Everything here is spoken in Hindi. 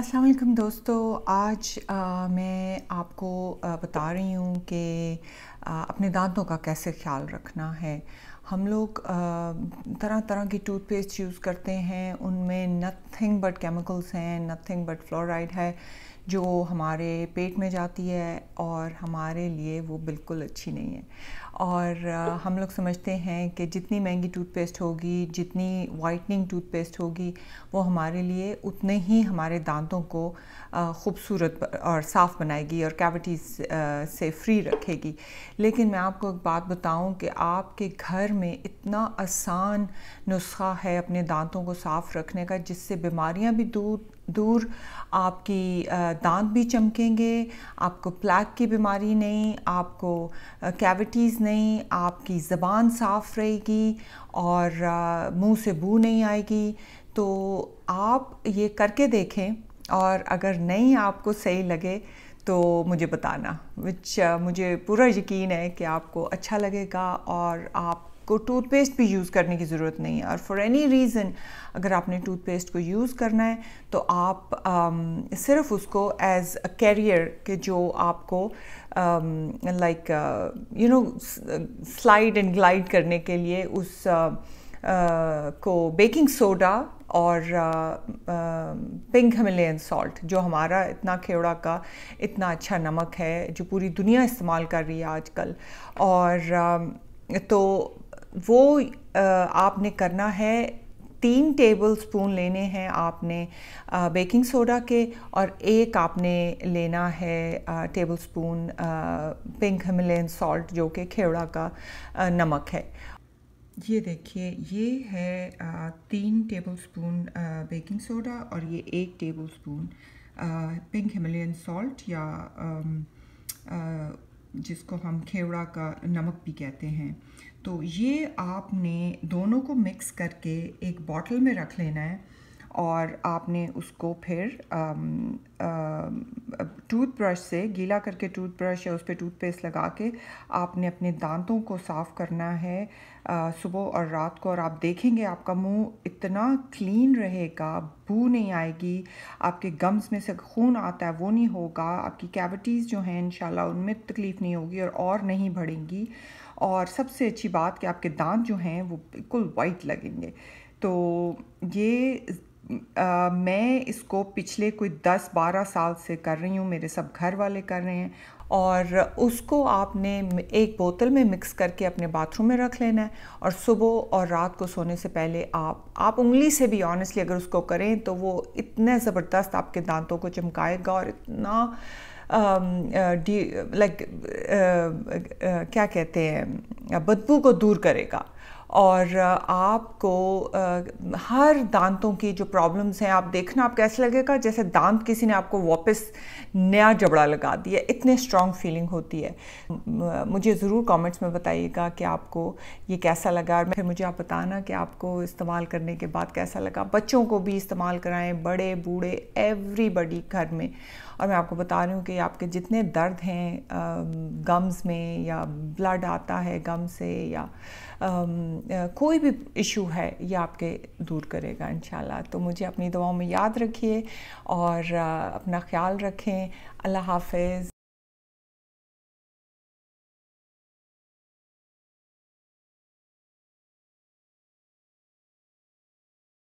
असलकम दोस्तों आज आ, मैं आपको आ, बता रही हूँ कि अपने दांतों का कैसे ख्याल रखना है हम लोग तरह तरह की टूथपेस्ट यूज़ करते हैं उनमें नथिंग बट केमिकल्स हैं नथिंग बट फ्लोराइड है जो हमारे पेट में जाती है और हमारे लिए वो बिल्कुल अच्छी नहीं है और हम लोग समझते हैं कि जितनी महंगी टूथपेस्ट होगी जितनी वाइटनिंग टूथपेस्ट होगी वो हमारे लिए उतने ही हमारे दांतों को खूबसूरत और साफ़ बनाएगी और कैविटीज़ से फ्री रखेगी लेकिन मैं आपको एक बात बताऊं कि आपके घर में इतना आसान नुस्खा है अपने दांतों को साफ़ रखने का जिससे बीमारियां भी दूर दूर आपकी दांत भी चमकेंगे आपको प्लैक की बीमारी नहीं आपको कैविटीज़ नहीं आपकी ज़बान साफ़ रहेगी और मुंह से बू नहीं आएगी तो आप ये करके देखें और अगर नहीं आपको सही लगे तो मुझे बताना विच uh, मुझे पूरा यकीन है कि आपको अच्छा लगेगा और आपको टूथपेस्ट भी यूज़ करने की ज़रूरत नहीं है और फॉर एनी रीज़न अगर आपने टूथपेस्ट को यूज़ करना है तो आप um, सिर्फ उसको एज अ कैरियर के जो आपको like you know slide and glide करने के लिए उस uh, को बेकिंग सोडा और पिंक हिमालयन सॉल्ट जो हमारा इतना खेड़ा का इतना अच्छा नमक है जो पूरी दुनिया इस्तेमाल कर रही है आजकल और तो वो आपने करना है तीन टेबल स्पून लेने हैं आपने बेकिंग सोडा के और एक आपने लेना है tablespoon pink Himalayan salt जो कि खेवड़ा का नमक है ये देखिए ये है तीन टेबलस्पून बेकिंग सोडा और ये एक टेबलस्पून पिंक हिमालयन सॉल्ट या जिसको हम खेवड़ा का नमक भी कहते हैं तो ये आपने दोनों को मिक्स करके एक बॉटल में रख लेना है और आपने उसको फिर टूथब्रश से गीला करके टूथब्रश या उस पर टूथपेस्ट लगा के आपने अपने दांतों को साफ़ करना है सुबह और रात को और आप देखेंगे आपका मुंह इतना क्लीन रहेगा बू नहीं आएगी आपके गम्स में से खून आता है वो नहीं होगा आपकी कैविटीज़ जो हैं इन उनमें तकलीफ़ नहीं होगी और और नहीं बढ़ेंगी और सबसे अच्छी बात कि आपके दांत जो हैं वो बिल्कुल वाइट लगेंगे तो ये आ, मैं इसको पिछले कोई दस बारह साल से कर रही हूँ मेरे सब घर वाले कर रहे हैं और उसको आपने एक बोतल में मिक्स करके अपने बाथरूम में रख लेना है और सुबह और रात को सोने से पहले आप आप उंगली से भी ऑनेस्टली अगर उसको करें तो वो इतने ज़बरदस्त आपके दांतों को चमकाएगा और इतना लाइक क्या कहते हैं बदबू को दूर करेगा और आपको हर दांतों की जो प्रॉब्लम्स हैं आप देखना आप कैसे लगेगा जैसे दांत किसी ने आपको वापस नया जबड़ा लगा दिया इतने स्ट्रॉन्ग फीलिंग होती है मुझे ज़रूर कमेंट्स में बताइएगा कि आपको ये कैसा लगा और फिर मुझे आप बताना कि आपको इस्तेमाल करने के बाद कैसा लगा बच्चों को भी इस्तेमाल कराएं बड़े बूढ़े एवरीबडी घर में और मैं आपको बता रही हूँ कि आपके जितने दर्द हैं गम्स में या ब्लड आता है गम से या कोई भी इशू है ये आपके दूर करेगा इन तो मुझे अपनी दवाओं में याद रखिए और अपना ख्याल रखें अल्लाह हाफिज़